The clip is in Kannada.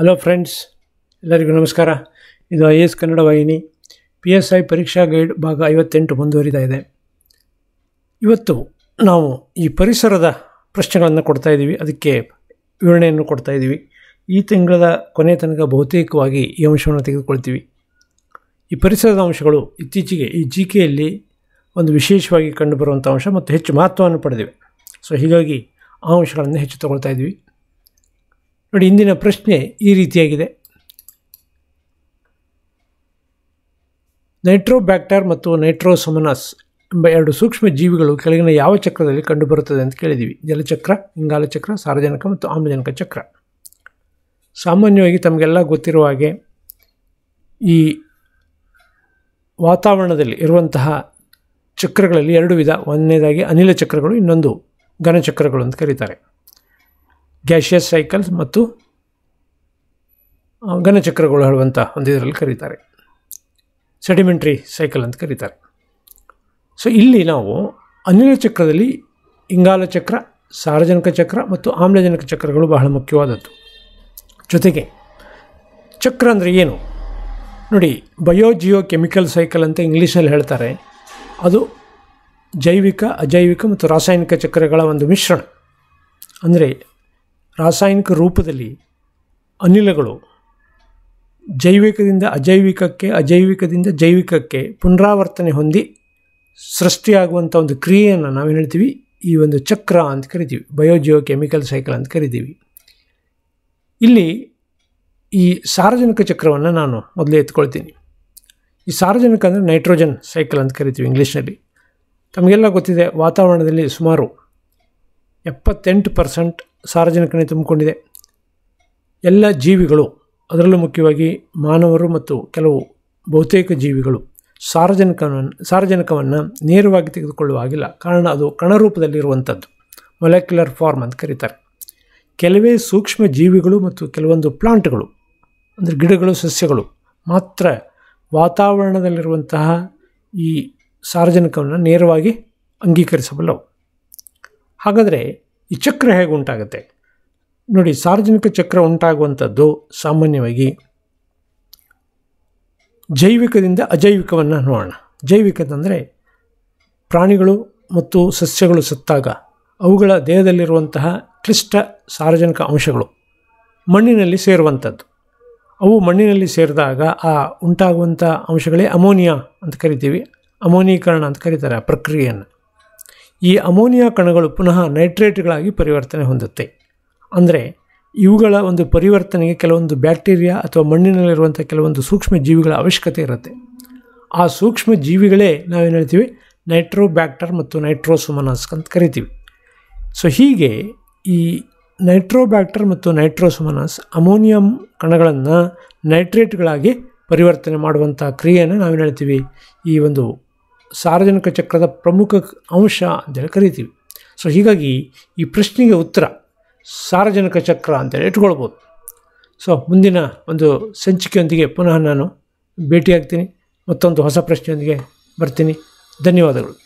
ಹಲೋ ಫ್ರೆಂಡ್ಸ್ ಎಲ್ಲರಿಗೂ ನಮಸ್ಕಾರ ಇದು I S Kannada Vahini P S I ಪರೀಕ್ಷಾ ಗೈಡ್ ಭಾಗ ಐವತ್ತೆಂಟು ಮುಂದುವರಿತಾ ಇದೆ ಇವತ್ತು ನಾವು ಈ ಪರಿಸರದ ಪ್ರಶ್ನೆಗಳನ್ನು ಕೊಡ್ತಾ ಇದ್ದೀವಿ ಅದಕ್ಕೆ ವಿವರಣೆಯನ್ನು ಕೊಡ್ತಾ ಇದ್ದೀವಿ ಈ ತಿಂಗಳ ಕೊನೆ ತನಕ ಬಹುತೇಕವಾಗಿ ಈ ಅಂಶವನ್ನು ತೆಗೆದುಕೊಳ್ತೀವಿ ಈ ಪರಿಸರದ ಅಂಶಗಳು ಇತ್ತೀಚೆಗೆ ಈ ಜಿ ಕೆಯಲ್ಲಿ ಒಂದು ವಿಶೇಷವಾಗಿ ಕಂಡುಬರುವಂಥ ಅಂಶ ಮತ್ತು ಹೆಚ್ಚು ಮಹತ್ವವನ್ನು ಪಡೆದಿವೆ ಸೊ ಹೀಗಾಗಿ ಆ ಅಂಶಗಳನ್ನು ಹೆಚ್ಚು ತಗೊಳ್ತಾ ಇದ್ವಿ ನೋಡಿ ಇಂದಿನ ಪ್ರಶ್ನೆ ಈ ರೀತಿಯಾಗಿದೆ ನೈಟ್ರೋಬ್ಯಾಕ್ಟರ್ ಮತ್ತು ನೈಟ್ರೋಸೊಮನಸ್ ಎಂಬ ಎರಡು ಸೂಕ್ಷ್ಮ ಜೀವಿಗಳು ಕೆಳಗಿನ ಯಾವ ಚಕ್ರದಲ್ಲಿ ಕಂಡುಬರುತ್ತದೆ ಅಂತ ಕೇಳಿದ್ದೀವಿ ಜಲಚಕ್ರ ಇಂಗಾಲ ಚಕ್ರ ಸಾರಜನಕ ಮತ್ತು ಆಮ್ಲಜನಕ ಚಕ್ರ ಸಾಮಾನ್ಯವಾಗಿ ತಮಗೆಲ್ಲ ಗೊತ್ತಿರುವ ಹಾಗೆ ಈ ವಾತಾವರಣದಲ್ಲಿ ಇರುವಂತಹ ಚಕ್ರಗಳಲ್ಲಿ ಎರಡು ವಿಧ ಒಂದನೇದಾಗಿ ಅನಿಲ ಚಕ್ರಗಳು ಇನ್ನೊಂದು ಘನಚಕ್ರಗಳು ಅಂತ ಕರೀತಾರೆ ಗ್ಯಾಷಿಯಸ್ ಸೈಕಲ್ಸ್ ಮತ್ತು ಘನಚಕ್ರಗಳು ಹೇಳುವಂಥ ಒಂದು ಇದರಲ್ಲಿ ಕರೀತಾರೆ ಸೆಡಿಮೆಂಟ್ರಿ ಸೈಕಲ್ ಅಂತ ಕರೀತಾರೆ ಸೊ ಇಲ್ಲಿ ನಾವು ಅನಿಲ ಚಕ್ರದಲ್ಲಿ ಇಂಗಾಲ ಚಕ್ರ ಸಾರಜನಕ ಚಕ್ರ ಮತ್ತು ಆಮ್ಲಜನಕ ಚಕ್ರಗಳು ಬಹಳ ಮುಖ್ಯವಾದದ್ದು ಜೊತೆಗೆ ಚಕ್ರ ಅಂದರೆ ಏನು ನೋಡಿ ಬಯೋಜಿಯೋ ಕೆಮಿಕಲ್ ಸೈಕಲ್ ಅಂತ ಇಂಗ್ಲೀಷಲ್ಲಿ ಹೇಳ್ತಾರೆ ಅದು ಜೈವಿಕ ಅಜೈವಿಕ ಮತ್ತು ರಾಸಾಯನಿಕ ಚಕ್ರಗಳ ಒಂದು ಮಿಶ್ರಣ ಅಂದರೆ ರಾಸಾಯನಿಕ ರೂಪದಲ್ಲಿ ಅನಿಲಗಳು ಜೈವಿಕದಿಂದ ಅಜೈವಿಕಕ್ಕೆ ಅಜೈವಿಕದಿಂದ ಜೈವಿಕಕ್ಕೆ ಪುನರಾವರ್ತನೆ ಹೊಂದಿ ಸೃಷ್ಟಿಯಾಗುವಂಥ ಒಂದು ಕ್ರಿಯೆಯನ್ನು ನಾವು ಹೇಳ್ತೀವಿ ಈ ಒಂದು ಚಕ್ರ ಅಂತ ಕರಿತೀವಿ ಬಯೋಜಿಯೋ ಕೆಮಿಕಲ್ ಸೈಕಲ್ ಅಂತ ಕರಿತೀವಿ ಇಲ್ಲಿ ಈ ಸಾರ್ವಜನಿಕ ಚಕ್ರವನ್ನು ನಾನು ಮೊದಲೇ ಎತ್ಕೊಳ್ತೀನಿ ಈ ಸಾರ್ವಜನಿಕ ಅಂದರೆ ನೈಟ್ರೋಜನ್ ಸೈಕಲ್ ಅಂತ ಕರಿತೀವಿ ಇಂಗ್ಲೀಷ್ನಲ್ಲಿ ತಮಗೆಲ್ಲ ಗೊತ್ತಿದೆ ವಾತಾವರಣದಲ್ಲಿ ಸುಮಾರು ಎಪ್ಪತ್ತೆಂಟು ಪರ್ಸೆಂಟ್ ಸಾರ್ವಜನಿಕನೇ ತುಂಬಿಕೊಂಡಿದೆ ಎಲ್ಲ ಜೀವಿಗಳು ಅದರಲ್ಲೂ ಮುಖ್ಯವಾಗಿ ಮಾನವರು ಮತ್ತು ಕೆಲವು ಬಹುತೇಕ ಜೀವಿಗಳು ಸಾರ್ವಜನಿಕವನ್ನು ಸಾರ್ವಜನಿಕವನ್ನು ನೇರವಾಗಿ ತೆಗೆದುಕೊಳ್ಳುವ ಹಾಗಿಲ್ಲ ಕಾರಣ ಅದು ಕಣರೂಪದಲ್ಲಿರುವಂಥದ್ದು ಮೊಲೆಕ್ಯುಲರ್ ಫಾರ್ಮ್ ಅಂತ ಕರೀತಾರೆ ಕೆಲವೇ ಸೂಕ್ಷ್ಮ ಜೀವಿಗಳು ಮತ್ತು ಕೆಲವೊಂದು ಪ್ಲಾಂಟ್ಗಳು ಅಂದರೆ ಗಿಡಗಳು ಸಸ್ಯಗಳು ಮಾತ್ರ ವಾತಾವರಣದಲ್ಲಿರುವಂತಹ ಈ ಸಾರ್ವಜನಿಕವನ್ನು ನೇರವಾಗಿ ಅಂಗೀಕರಿಸಬಲ್ಲವು ಹಾಗಾದರೆ ಈ ಚಕ್ರ ಹೇಗೆ ಉಂಟಾಗುತ್ತೆ ನೋಡಿ ಸಾರ್ವಜನಿಕ ಚಕ್ರ ಉಂಟಾಗುವಂಥದ್ದು ಸಾಮಾನ್ಯವಾಗಿ ಜೈವಿಕದಿಂದ ಅಜೈವಿಕವನ್ನು ನೋಡೋಣ ಜೈವಿಕದಂದರೆ ಪ್ರಾಣಿಗಳು ಮತ್ತು ಸಸ್ಯಗಳು ಸತ್ತಾಗ ಅವುಗಳ ದೇಹದಲ್ಲಿರುವಂತಹ ಕ್ಲಿಷ್ಟ ಸಾರ್ವಜನಿಕ ಅಂಶಗಳು ಮಣ್ಣಿನಲ್ಲಿ ಸೇರುವಂಥದ್ದು ಅವು ಮಣ್ಣಿನಲ್ಲಿ ಸೇರಿದಾಗ ಆ ಉಂಟಾಗುವಂಥ ಅಂಶಗಳೇ ಅಮೋನಿಯಾ ಅಂತ ಕರಿತೀವಿ ಅಮೋನೀಕರಣ ಅಂತ ಕರೀತಾರೆ ಆ ಪ್ರಕ್ರಿಯೆಯನ್ನು ಈ ಅಮೋನಿಯಾ ಕಣಗಳು ಪುನಃ ನೈಟ್ರೇಟ್ಗಳಾಗಿ ಪರಿವರ್ತನೆ ಹೊಂದುತ್ತೆ ಅಂದರೆ ಇವುಗಳ ಒಂದು ಪರಿವರ್ತನೆಗೆ ಕೆಲವೊಂದು ಬ್ಯಾಕ್ಟೀರಿಯಾ ಅಥವಾ ಮಣ್ಣಿನಲ್ಲಿರುವಂಥ ಕೆಲವೊಂದು ಸೂಕ್ಷ್ಮ ಜೀವಿಗಳ ಅವಶ್ಯಕತೆ ಇರುತ್ತೆ ಆ ಸೂಕ್ಷ್ಮ ಜೀವಿಗಳೇ ನಾವೇನು ಹೇಳ್ತೀವಿ ನೈಟ್ರೋಬ್ಯಾಕ್ಟರ್ ಮತ್ತು ನೈಟ್ರೋಸುಮನಾಸ್ ಅಂತ ಕರಿತೀವಿ ಸೊ ಹೀಗೆ ಈ ನೈಟ್ರೋಬ್ಯಾಕ್ಟರ್ ಮತ್ತು ನೈಟ್ರೋಸುಮನಾಸ್ ಅಮೋನಿಯಂ ಕಣಗಳನ್ನು ನೈಟ್ರೇಟ್ಗಳಾಗಿ ಪರಿವರ್ತನೆ ಮಾಡುವಂಥ ಕ್ರಿಯೆಯನ್ನು ನಾವೇನು ಹೇಳ್ತೀವಿ ಈ ಒಂದು ಸಾರ್ವಜನಿಕ ಚಕ್ರದ ಪ್ರಮುಖ ಅಂಶ ಅಂತೇಳಿ ಕರಿತೀವಿ ಸೊ ಹೀಗಾಗಿ ಈ ಪ್ರಶ್ನೆಗೆ ಉತ್ತರ ಸಾರ್ವಜನಿಕ ಚಕ್ರ ಅಂತೇಳಿ ಇಟ್ಕೊಳ್ಬೋದು ಸೊ ಮುಂದಿನ ಒಂದು ಸಂಚಿಕೆಯೊಂದಿಗೆ ಪುನಃ ನಾನು ಭೇಟಿಯಾಗ್ತೀನಿ ಮತ್ತೊಂದು ಹೊಸ ಪ್ರಶ್ನೆಯೊಂದಿಗೆ ಬರ್ತೀನಿ ಧನ್ಯವಾದಗಳು